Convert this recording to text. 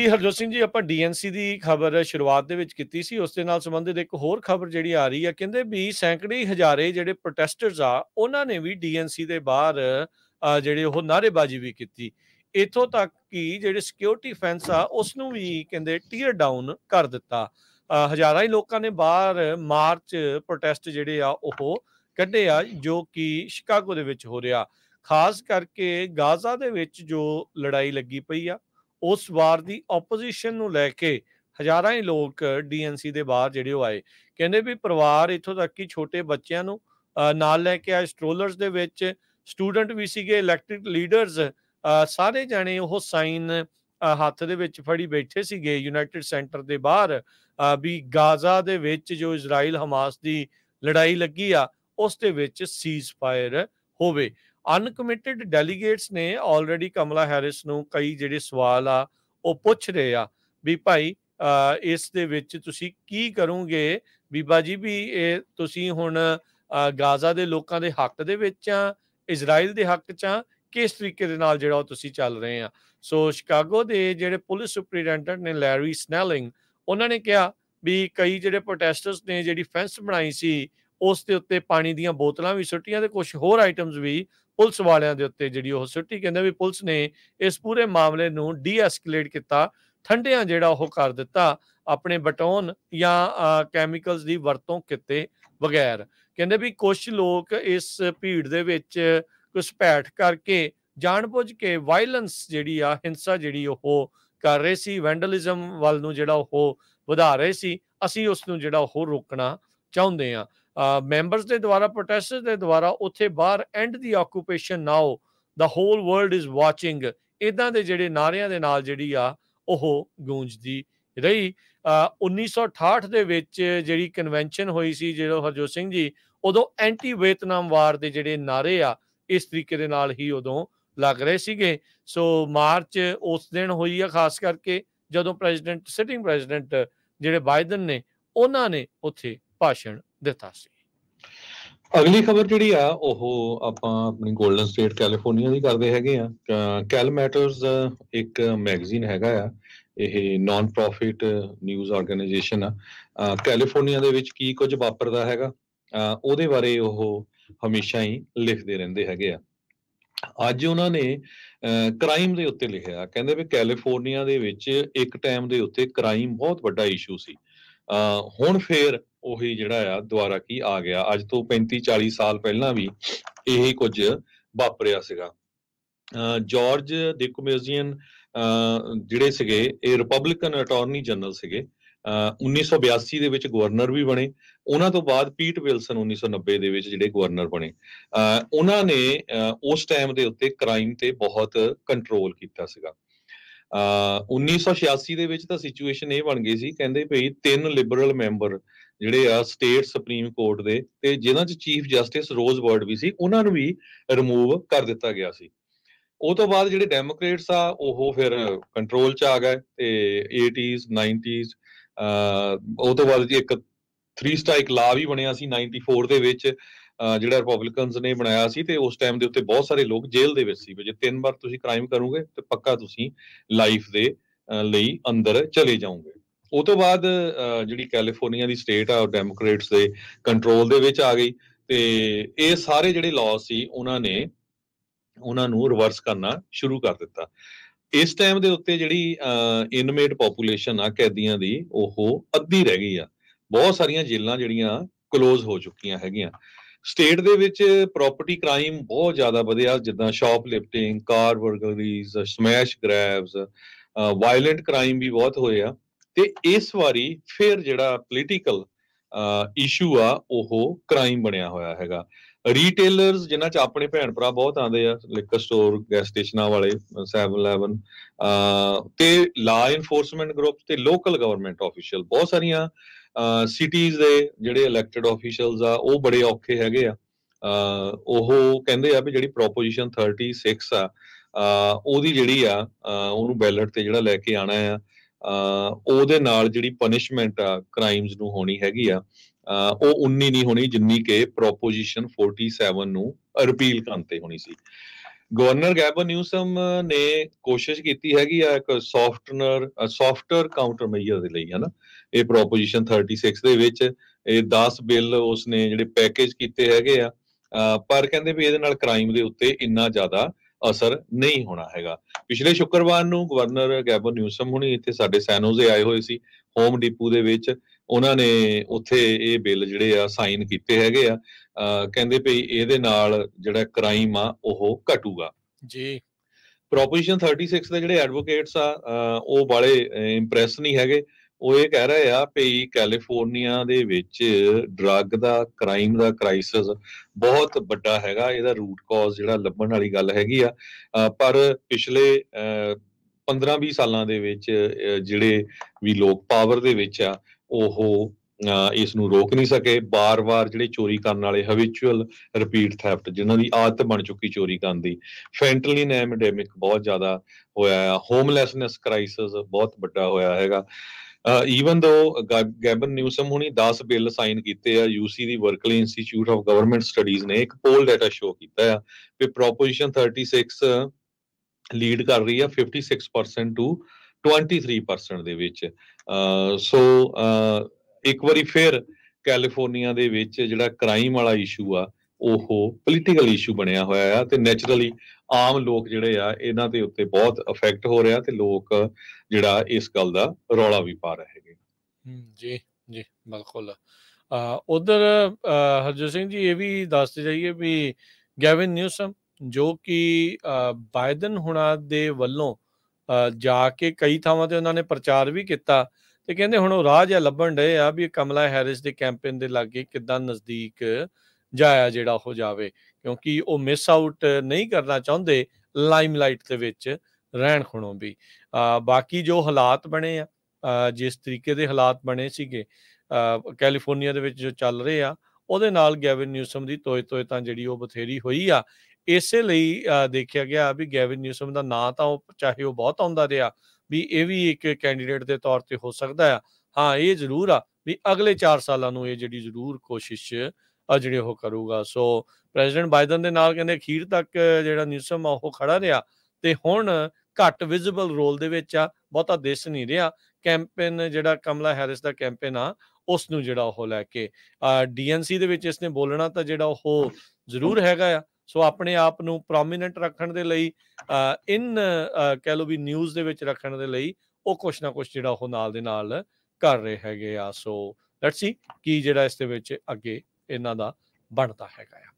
ਜੀ ਹਰਜੋਤ ਸਿੰਘ ਜੀ ਆਪਾਂ ਡੀਐਨਸੀ ਦੀ ਖਬਰ ਸ਼ੁਰੂਆਤ ਦੇ ਵਿੱਚ ਕੀਤੀ ਸੀ ਉਸ ਦੇ ਨਾਲ ਸੰਬੰਧਿਤ ਇੱਕ ਹੋਰ ਖਬਰ ਜਿਹੜੀ ਆ ਰਹੀ ਹੈ ਕਹਿੰਦੇ ਵੀ ਸੈਂਕੜੇ ਹਜ਼ਾਰੇ ਜਿਹੜੇ ਪ੍ਰੋਟੈਸਟਰਸ ਆ ਉਹਨਾਂ ਨੇ ਵੀ ਡੀਐਨਸੀ ਦੇ ਬਾਹਰ ਜਿਹੜੇ ਉਹ ਨਾਰੇਬਾਜ਼ੀ ਵੀ ਕੀਤੀ ਇਥੋਂ ਤੱਕ ਕਿ ਜਿਹੜੇ ਸਿਕਿਉਰਿਟੀ ਫੈਂਸ ਆ ਉਸ ਨੂੰ ਵੀ ਕਹਿੰਦੇ ਟੀਅਰ ਡਾਊਨ ਕਰ ਦਿੱਤਾ ਹਜ਼ਾਰਾਂ ਹੀ ਲੋਕਾਂ ਨੇ ਬਾਹਰ ਮਾਰਚ ਪ੍ਰੋਟੈਸਟ ਜਿਹੜੇ ਆ ਉਹ ਕੱਢੇ ਆ ਜੋ ਕਿ ਸ਼ਿਕਾਗੋ ਦੇ ਵਿੱਚ ਹੋ ਰਿਹਾ ਖਾਸ ਕਰਕੇ ਗਾਜ਼ਾ ਦੇ ਵਿੱਚ ਜੋ ਲੜਾਈ ਲੱਗੀ ਪਈ ਆ ਉਸ ਵਾਰ ਦੀ ਆਪੋਜੀਸ਼ਨ ਨੂੰ ਲੈ ਕੇ ਹਜ਼ਾਰਾਂ ਹੀ ਲੋਕ ਡੀਐਨਸੀ ਦੇ ਬਾਹਰ ਜਿਹੜੇ ਉਹ ਆਏ ਕਹਿੰਦੇ ਵੀ ਪਰਿਵਾਰ ਇੱਥੋਂ ਤੱਕ ਕਿ ਛੋਟੇ ਬੱਚਿਆਂ ਨੂੰ ਨਾਲ ਲੈ ਕੇ ਆਏ ਸਟ੍ਰੋਲਰਸ ਦੇ ਵਿੱਚ ਸਟੂਡੈਂਟ ਵੀ ਸੀਗੇ ਇਲੈਕਟ੍ਰਿਕ ਲੀਡਰਸ ਸਾਰੇ ਜਾਣੇ ਉਹ ਸਾਈਨ ਹੱਥ ਦੇ ਵਿੱਚ ਫੜੀ ਬੈਠੇ ਸੀਗੇ ਯੂਨਾਈਟਿਡ ਸੈਂਟਰ ਦੇ ਬਾਹਰ ਵੀ ਗਾਜ਼ਾ ਦੇ ਵਿੱਚ ਜੋ ਇਜ਼ਰਾਈਲ ਹਮਾਸ ਦੀ ਲੜਾਈ ਲੱਗੀ ਆ ਉਸ ਦੇ ਵਿੱਚ ਸੀਜ਼ਫਾਇਰ ਹੋਵੇ ਅਨਕਮਿਟਿਡ ਡੈਲੀਗੇਟਸ ਨੇ ਆਲਰੇਡੀ ਕਮਲਾ ਹੈਰਿਸ ਨੂੰ ਕਈ ਜਿਹੜੇ ਸਵਾਲ ਆ ਉਹ ਪੁੱਛ ਰਹੇ ਆ ਵੀ ਭਾਈ ਇਸ ਦੇ ਵਿੱਚ ਤੁਸੀਂ ਕੀ ਕਰੋਗੇ ਬੀਬਾ ਜੀ ਵੀ ਇਹ ਤੁਸੀਂ ਹੁਣ ਗਾਜ਼ਾ ਦੇ ਲੋਕਾਂ ਦੇ ਹੱਕ ਦੇ ਵਿੱਚ ਆ ਇਜ਼ਰਾਈਲ ਦੇ ਹੱਕ 'ਚ ਆ ਕਿਸ ਤਰੀਕੇ ਦੇ ਨਾਲ ਜਿਹੜਾ ਤੁਸੀਂ ਚੱਲ ਰਹੇ ਆ ਸੋ ਸ਼ਿਕਾਗੋ ਦੇ ਜਿਹੜੇ ਪੁਲਿਸ ਸੁਪਰੀਡੈਂਟਰ ਨੇ ਲੈਰੀ ਸਨੈਲਿੰਗ ਉਹਨਾਂ ਨੇ ਕਿਹਾ ਵੀ ਕਈ ਜਿਹੜੇ ਪ੍ਰੋਟੈਸਟਰਸ ਨੇ ਜਿਹੜੀ ਫੈਂਸ ਬਣਾਈ ਸੀ ਉਸ ਦੇ ਉੱਤੇ ਪਾਣੀ ਦੀਆਂ ਬੋਤਲਾਂ ਵੀ ਸੁੱਟੀਆਂ ਤੇ ਕੁਝ ਹੋਰ ਆਈਟਮਸ ਵੀ ਪੁਲਿਸ ਵਾਲਿਆਂ ਦੇ ਉੱਤੇ ਜਿਹੜੀ ਉਹ ਸੁੱਟੀ ਕਹਿੰਦੇ ਵੀ ਪੁਲਿਸ ਨੇ ਇਸ ਪੂਰੇ ਮਾਮਲੇ ਨੂੰ ਡੀਐਸਕੇਲੇਟ ਕੀਤਾ ਠੰਡਿਆਂ ਜਿਹੜਾ ਉਹ ਕਰ ਦਿੱਤਾ ਆਪਣੇ ਬਟੋਨ ਜਾਂ ਕੈਮੀਕਲਸ ਦੀ ਵਰਤੋਂ ਕੀਤੇ ਬਗੈਰ ਕਹਿੰਦੇ ਵੀ ਕੁਝ ਲੋਕ ਇਸ ਭੀੜ ਦੇ ਵਿੱਚ ਕੁਝ ਭੈਠ ਕਰਕੇ ਜਾਣਬੁੱਝ ਕੇ ਵਾਇਲੈਂਸ ਜਿਹੜੀ ਆ ਹਿੰਸਾ ਜਿਹੜੀ ਉਹ ਕਰ ਰਹੇ ਸੀ ਵੈਂਡਲਿਜ਼ਮ ਵੱਲ ਨੂੰ ਜਿਹੜਾ ਉਹ ਵਧਾ ਰਹੇ ਸੀ ਅਸੀਂ ਉਸ ਨੂੰ ਜਿਹੜਾ ਉਹ ਰੋਕਣਾ ਚਾਹੁੰਦੇ ਆ مینبرز دراصہ پروٹسٹ دوارا اتنے باہر and the occupation now the whole world is watching ادا کے نعرے آ گجدی رہی انیس سو اٹھاٹ کے کنوینشن ہوئی ہرجوت سنگھ جی ادو اینٹی ویتنام وار جی نعرے اس طریقے ادو لگ رہے سکے سو مارچ اس دن ہوئی ہے خاص کر کے جدو پرٹنگ پرائڈن نے انہوں نے اتنے بھاشن ਦਿੱਤਾ ਸੀ ਅਗਲੀ ਖਬਰ ਜਿਹੜੀ ਆ ਉਹ ਆਪਾਂ ਆਪਣੀ 골ਡਨ ਸਟੇਟ ਕੈਲੀਫੋਰਨੀਆ ਦੀ ਕਰਦੇ ਹੈਗੇ ਆ ਕੈਲ ਮੈਟਰਸ ਇੱਕ ਮੈਗਜ਼ੀਨ ਹੈਗਾ ਆ ਇਹ ਨਾਨ ਪ੍ਰੋਫਿਟ ਨਿਊਜ਼ ਆਰਗੇਨਾਈਜੇਸ਼ਨ ਆ ਕੈਲੀਫੋਰਨੀਆ ਦੇ ਵਿੱਚ ਕੀ ਕੁਝ ਵਾਪਰਦਾ ਹੈਗਾ ਉਹਦੇ ਬਾਰੇ ਉਹ ਹਮੇਸ਼ਾ ਹੀ ਲਿਖਦੇ ਰਹਿੰਦੇ ਹੈਗੇ ਆ ਅੱਜ ਉਹਨਾਂ ਨੇ ਕ੍ਰਾਈਮ ਦੇ ਉੱਤੇ ਲਿਖਿਆ ਕਹਿੰਦੇ ਵੀ ਕੈਲੀਫੋਰਨੀਆ ਦੇ ਵਿੱਚ ਇੱਕ ਟਾਈਮ ਦੇ ਉੱਤੇ ਕ੍ਰਾਈਮ ਬਹੁਤ ਵੱਡਾ ਇਸ਼ੂ ਸੀ ਹੁਣ ਫੇਰ ਉਹੀ ਜਿਹੜਾ ਆ ਦੁਆਰਾ ਕੀ ਆ ਗਿਆ ਅੱਜ ਤੋਂ 35 40 ਸਾਲ ਪਹਿਲਾਂ ਵੀ ਇਹੀ ਕੁਝ ਵਾਪਰਿਆ ਸੀਗਾ ਜਾਰਜ ਡਿਕੋਮੇਜ਼ੀਅਨ ਜਿਹੜੇ ਸੀਗੇ ਇਹ ਰਿਪਬਲਿਕਨ ਅਟਾਰਨੀ ਜਨਰਲ ਸੀਗੇ 1982 ਦੇ ਵਿੱਚ ਗਵਰਨਰ ਵੀ ਬਣੇ ਉਹਨਾਂ ਤੋਂ ਬਾਅਦ ਪੀਟ ਵਿਲਸਨ 1990 ਦੇ ਵਿੱਚ ਜਿਹੜੇ ਗਵਰਨਰ ਬਣੇ ਉਹਨਾਂ ਨੇ ਉਸ ਟਾਈਮ ਦੇ ਉੱਤੇ ਕ੍ਰਾਈਮ ਤੇ ਬਹੁਤ ਕੰਟਰੋਲ ਕੀਤਾ ਸੀਗਾ 1986 ਦੇ ਵਿੱਚ ਤਾਂ ਸਿਚੁਏਸ਼ਨ ਇਹ ਬਣ ਗਈ ਸੀ ਕਹਿੰਦੇ ਭਈ ਤਿੰਨ ਲਿਬਰਲ ਮੈਂਬਰ ਜਿਹੜੇ ਆ ਸਟੇਟ ਸੁਪਰੀਮ ਕੋਰਟ ਦੇ ਤੇ ਜਿਨ੍ਹਾਂ 'ਚ ਚੀਫ ਜਸਟਿਸ ਰੋਜ਼ ਵਰਡ ਵੀ ਸੀ ਉਹਨਾਂ ਨੂੰ ਵੀ ਰਿਮੂਵ ਕਰ ਦਿੱਤਾ ਗਿਆ ਸੀ ਉਹ ਤੋਂ ਬਾਅਦ ਜਿਹੜੇ ਡੈਮੋਕ੍ਰੇਟਸ ਆ ਉਹ ਫਿਰ ਕੰਟਰੋਲ 'ਚ ਆ ਗਏ ਤੇ 80s 90s ਉਹ ਤੋਂ ਬਾਅਦ ਇੱਕ ਥ੍ਰੀ ਸਟ੍ਰਾਈਕ ਲਾ ਵੀ ਬਣਿਆ ਸੀ 94 ਦੇ ਵਿੱਚ ਜਿਹੜਾ ਰਿਪਬਲਿਕਨਸ ਨੇ ਬਣਾਇਆ ਸੀ ਤੇ ਉਸ ਟਾਈਮ ਦੇ ਉੱਤੇ ਬਹੁਤ ਸਾਰੇ ਲੋਕ ਜੇਲ੍ਹ ਦੇ ਵਿੱਚ ਸੀ ਜੇ ਤਿੰਨ ਵਾਰ ਤੁਸੀਂ ਕ੍ਰਾਈਮ ਕਰੋਗੇ ਤੇ ਪੱਕਾ ਤੁਸੀਂ ਲਾਈਫ ਦੇ ਲਈ ਅੰਦਰ ਚਲੇ ਜਾਓਗੇ ਉਹ ਤੋਂ ਬਾਅਦ ਜਿਹੜੀ ਕੈਲੀਫੋਰਨੀਆ ਦੀ ਸਟੇਟ ਆ ਡੈਮੋਕ੍ਰੇਟਸ ਦੇ ਕੰਟਰੋਲ ਦੇ ਵਿੱਚ ਆ ਗਈ ਤੇ ਇਹ ਸਾਰੇ ਜਿਹੜੇ ਲਾਅ ਸੀ ਉਹਨਾਂ ਨੇ ਉਹਨਾਂ ਨੂੰ ਰਿਵਰਸ ਕਰਨਾ ਸ਼ੁਰੂ ਕਰ ਦਿੱਤਾ ਇਸ ਟਾਈਮ ਦੇ ਉੱਤੇ ਜਿਹੜੀ ਇਨਮੇਟ ਪੋਪੂਲੇਸ਼ਨ ਆ ਕੈਦੀਆਂ ਦੀ ਉਹ ਅੱਧੀ ਰਹਿ ਗਈ ਆ ਬਹੁਤ ਸਾਰੀਆਂ ਜੇਲ੍ਹਾਂ ਜਿਹੜੀਆਂ ক্লোਜ਼ ਹੋ ਚੁੱਕੀਆਂ ਹੈਗੀਆਂ ਸਟੇਟ ਦੇ ਵਿੱਚ ਪ੍ਰਾਪਰਟੀ ਕ੍ਰਾਈਮ ਬਹੁਤ ਜ਼ਿਆਦਾ ਵਧਿਆ ਜਿੱਦਾਂ shoplifting car burglaries smash grabs violent crime ਵੀ ਬਹੁਤ ਹੋਏ ਆ ਤੇ ਇਸ ਵਾਰੀ ਫੇਰ ਜਿਹੜਾ ਪੋਲੀਟੀਕਲ ਇਸ਼ੂ ਆ ਉਹ ਕ੍ਰਾਈਮ ਬਣਿਆ ਹੋਇਆ ਹੈਗਾ ਰੀਟੇਲਰਸ ਜਿਨ੍ਹਾਂ ਚ ਆਪਣੇ ਭੈਣ ਭਰਾ ਬਹੁਤ ਆਂਦੇ ਆ ਲਿਕਰ ਸਟੋਰ ਗੈਸ ਸਟੇਸ਼ਨਾਂ ਵਾਲੇ 7-11 ਤੇ ਲਾ ਇਨਫੋਰਸਮੈਂਟ ਗਰੁੱਪ ਤੇ ਲੋਕਲ ਗਵਰਨਮੈਂਟ ਆਫੀਸ਼ੀਅਲ ਬਹੁਤ ਸਾਰੀਆਂ ਸਿਟੀਜ਼ ਦੇ ਜਿਹੜੇ ਇਲੈਕਟਡ ਆਫੀਸ਼ੀਅਲਸ ਆ ਉਹ ਬੜੇ ਔਖੇ ਹੈਗੇ ਆ ਉਹ ਕਹਿੰਦੇ ਆ ਵੀ ਜਿਹੜੀ ਪ੍ਰੋਪੋਜੀਸ਼ਨ 36 ਆ ਉਹਦੀ ਜਿਹੜੀ ਆ ਉਹਨੂੰ ਬੈਲਟ ਤੇ ਜਿਹੜਾ ਲੈ ਕੇ ਆਣਾ ਆ ਉਹਦੇ ਨਾਲ ਜਿਹੜੀ ਪਨਿਸ਼ਮੈਂਟ ਆ ਕ੍ਰਾਈਮਸ ਨੂੰ ਹੋਣੀ ਹੈਗੀ ਆ ਉਹ 19 ਨਹੀਂ ਹੋਣੀ ਜਿੰਨੀ ਕਿ ਪ੍ਰੋਪੋਜੀਸ਼ਨ 47 ਨੂੰ ਰਿਪੀਲ ਕਰਨਤੇ ਹੋਣੀ ਸੀ ਗਵਰਨਰ ਗੈਬਨ ਨਿਊਸਮ ਨੇ ਕੋਸ਼ਿਸ਼ ਕੀਤੀ ਹੈਗੀ ਆ ਇੱਕ ਸੌਫਟਨਰ ਸੌਫਟਰ ਕਾਊਂਟਰ ਮੈਜਰ ਦੇ ਲਈ ਹਨਾ ਇਹ ਪ੍ਰੋਪੋਜੀਸ਼ਨ 36 ਦੇ ਵਿੱਚ ਇਹ 10 ਬਿੱਲ ਉਸਨੇ ਜਿਹੜੇ ਪੈਕੇਜ ਕੀਤੇ ਹੈਗੇ ਆ ਪਰ ਕਹਿੰਦੇ ਵੀ ਇਹਦੇ ਨਾਲ ਕ੍ਰਾਈਮ ਦੇ ਉੱਤੇ ਇੰਨਾ ਜ਼ਿਆਦਾ ਅਸਰ ਨਹੀਂ ਹੋਣਾ ਹੈਗਾ ਪਿਛਲੇ ਸ਼ੁੱਕਰਵਾਰ ਨੂੰ ਗਵਰਨਰ ਗੈਬਨ ਨਿਊਸਮ ਹੁਣੀ ਇੱਥੇ ਸਾਡੇ ਸੈਨੋਜ਼ੇ ਆਏ ਹੋਏ ਸੀ ਹੋਮ ਡਿਪੂ ਦੇ ਵਿੱਚ ਉਹਨਾਂ ਨੇ ਉੱਥੇ ਇਹ ਬਿੱਲ ਜਿਹੜੇ ਆ ਸਾਈਨ ਕੀਤੇ ਹੈਗੇ ਆ ਕਹਿੰਦੇ ਭਈ ਇਹਦੇ ਨਾਲ ਜਿਹੜਾ ਕ੍ਰਾਈਮ ਆ ਉਹ ਘਟੂਗਾ ਜੀ ਪ੍ਰੋਪੋਜੀਸ਼ਨ 36 ਦੇ ਜਿਹੜੇ ਐਡਵੋਕੇਟਸ ਆ ਉਹ ਬਾਲੇ ਇੰਪ੍ਰੈਸ ਨਹੀਂ ਹੈਗੇ ਉਹ ਇਹ ਕਹਿ ਰਹੇ ਆ ਕਿ ਕੈਲੀਫੋਰਨੀਆ ਦੇ ਵਿੱਚ ਡਰੱਗ ਦਾ ਕ੍ਰਾਈਮ ਦਾ ਕ੍ਰਾਈਸਿਸ ਬਹੁਤ ਵੱਡਾ ਹੈਗਾ ਇਹਦਾ ਰੂਟ ਕਾਜ਼ ਜਿਹੜਾ ਲੱਭਣ ਵਾਲੀ ਗੱਲ ਹੈਗੀ ਆ ਪਰ ਪਿਛਲੇ 15-20 ਸਾਲਾਂ ਦੇ ਵਿੱਚ ਜਿਹੜੇ ਵੀ ਲੋਕ ਪਾਵਰ ਦੇ ਵਿੱਚ ਆ ਉਹ ਇਸ ਨੂੰ ਰੋਕ ਨਹੀਂ ਸਕੇ ਬਾਰ-ਬਾਰ ਜਿਹੜੇ ਚੋਰੀ ਕਰਨ ਵਾਲੇ ਹਵਿਚੁਅਲ ਰਿਪੀਟ ਥੈਫਟ ਜਿਨ੍ਹਾਂ ਦੀ ਆਦਤ ਬਣ ਚੁੱਕੀ ਚੋਰੀ ਕਰਨ ਦੀ ਫੈਂਟਲੀਨ ਐਮਡੈਮਿਕ ਬਹੁਤ ਜ਼ਿਆਦਾ ਹੋਇਆ ਹੈ ਹੋਮਲੈਸਨੈਸ ਕ੍ਰਾਈਸਿਸ ਬਹੁਤ ਵੱਡਾ ਹੋਇਆ ਹੈਗਾ ਈਵਨ ਦੋ ਗੈਬਨ ਨਿਊਸਮ ਹੁਣੀ 10 ਬਿੱਲ ਸਾਈਨ ਕੀਤੇ ਆ ਯੂਸੀ ਦੀ Berkeley Institute of Government Studies ਨੇ ਇੱਕ ਪੋਲ ਡਾਟਾ ਸ਼ੋ ਕੀਤਾ ਆ ਕਿ ਪ੍ਰੋਪੋਜੀਸ਼ਨ 36 ਲੀਡ ਕਰ ਰਹੀ ਆ 56% ਟੂ 23% ਦੇ ਵਿੱਚ ਸੋ ਇੱਕ ਵਾਰੀ ਫਿਰ ਕੈਲੀਫੋਰਨੀਆ ਦੇ ਵਿੱਚ ਜਿਹੜਾ ਕ੍ਰਾਈਮ ਵਾਲਾ ਇਸ਼ੂ ਆ ਉਹ ਪੋਲੀਟੀਕਲ ਇਸ਼ੂ ਬਣਿਆ ਹੋਇਆ ਆ ਤੇ ਨੇਚਰਲੀ ਆਮ ਲੋਕ ਜਿਹੜੇ ਆ ਇਹਨਾਂ ਦੇ ਉੱਤੇ ਬਹੁਤ ਅਫੈਕਟ ਹੋ ਰਿਹਾ ਤੇ ਲੋਕ ਜਿਹੜਾ ਇਸ ਗੱਲ ਦਾ ਰੌਲਾ ਵੀ ਪਾ ਰਹੇ ਹੈਗੇ ਜੀ ਜੀ ਬਿਲਕੁਲ ਉਧਰ ਹਰਜੋਤ ਸਿੰਘ ਜੀ ਇਹ ਵੀ ਦੱਸਦੇ ਜਾਈਏ ਵੀ ਗੈਵਿਨ ਨਿਊਸਮ ਜੋ ਕਿ ਬਾਈਡਨ ਹੁਣਾ ਦੇ ਵੱਲੋਂ ਜਾ ਕੇ ਕਈ ਥਾਵਾਂ ਤੇ ਉਹਨਾਂ ਨੇ ਪ੍ਰਚਾਰ ਵੀ ਕੀਤਾ ਤੇ ਕਹਿੰਦੇ ਹੁਣ ਉਹ ਰਾਜ ਹੈ ਲੱਭਣ ਦੇ ਆ ਵੀ ਕਮਲਾ ਹੈਰਿਸ ਦੇ ਕੈਂਪੇਨ ਦੇ ਲੱਗੇ ਕਿਦਾਂ ਨਜ਼ਦੀਕ ਜਾਇਆ ਜਿਹੜਾ ਹੋ ਜਾਵੇ ਕਿਉਂਕਿ ਉਹ ਮਿਸ ਆਊਟ ਨਹੀਂ ਕਰਨਾ ਚਾਹੁੰਦੇ ਲਾਈਮਲਾਈਟ ਦੇ ਵਿੱਚ ਰਹਿਣ ਖਣੋਂ ਵੀ ਬਾਕੀ ਜੋ ਹਾਲਾਤ ਬਣੇ ਆ ਜਿਸ ਤਰੀਕੇ ਦੇ ਹਾਲਾਤ ਬਣੇ ਸੀਗੇ ਕੈਲੀਫੋਰਨੀਆ ਦੇ ਵਿੱਚ ਜੋ ਚੱਲ ਰਹੇ ਆ ਉਹਦੇ ਨਾਲ ਗੈਵਨ ਨਿਊਸਮ ਦੀ ਤੋਏ ਤੋਏ ਤਾਂ ਜਿਹੜੀ ਉਹ ਬਥੇਰੀ ਹੋਈ ਆ ਇਸੇ ਲਈ ਦੇਖਿਆ ਗਿਆ ਵੀ ਗੈਵਨ ਨਿਊਸਮ ਦਾ ਨਾਂ ਤਾਂ ਉਹ ਚਾਹੇ ਉਹ ਬਹੁਤ ਆਉਂਦਾ ਰਿਹਾ ਵੀ ਇਹ ਵੀ ਇੱਕ ਕੈਂਡੀਡੇਟ ਦੇ ਤੌਰ ਤੇ ਹੋ ਸਕਦਾ ਆ ਹਾਂ ਇਹ ਜ਼ਰੂਰ ਆ ਵੀ ਅਗਲੇ 4 ਸਾਲਾਂ ਨੂੰ ਇਹ ਜਿਹੜੀ ਜ਼ਰੂਰ ਕੋਸ਼ਿਸ਼ ਜਿਹੜੇ ਉਹ ਕਰੂਗਾ ਸੋ ਪ੍ਰੈਜ਼ੀਡੈਂਟ ਬਾਈਡਨ ਦੇ ਨਾਲ ਕਹਿੰਦੇ ਅਖੀਰ ਤੱਕ ਜਿਹੜਾ ਨਿਊਸਮ ਉਹ ਖੜਾ ਰਿਹਾ ਤੇ ਹੁਣ ਘੱਟ ਵਿਜ਼ੀਬਲ ਰੋਲ ਦੇ ਵਿੱਚ ਆ ਬਹੁਤਾ ਦਿਸ ਨਹੀਂ ਰਿਹਾ ਕੈਂਪੇਨ ਜਿਹੜਾ ਕਮਲਾ ਹੈਰਿਸ ਦਾ ਕੈਂਪੇਨ ਆ ਉਸ ਨੂੰ ਜਿਹੜਾ ਉਹ ਲੈ ਕੇ ਡੀਐਨਸੀ ਦੇ ਵਿੱਚ ਇਸਨੇ ਬੋਲਣਾ ਤਾਂ ਜਿਹੜਾ ਉਹ ਜ਼ਰੂਰ ਹੈਗਾ ਆ ਸੋ ਆਪਣੇ ਆਪ ਨੂੰ ਪ੍ਰੋਮਿਨੈਂਟ ਰੱਖਣ ਦੇ ਲਈ ਇਨ ਕਹਿ ਲੋ ਵੀ ਨਿਊਜ਼ ਦੇ ਵਿੱਚ ਰੱਖਣ ਦੇ ਲਈ ਉਹ ਕੁਛ ਨਾ ਕੁਛ ਜਿਹੜਾ ਉਹ ਨਾਲ ਦੇ ਨਾਲ ਕਰ ਰਹੇ ਹੈਗੇ ਆ ਸੋ ਲੈਟਸ ਸੀ ਕੀ ਜਿਹੜਾ ਇਸ ਦੇ ਵਿੱਚ ਅੱਗੇ ਇਹਨਾਂ ਦਾ ਬਣਦਾ ਹੈਗਾ ਆ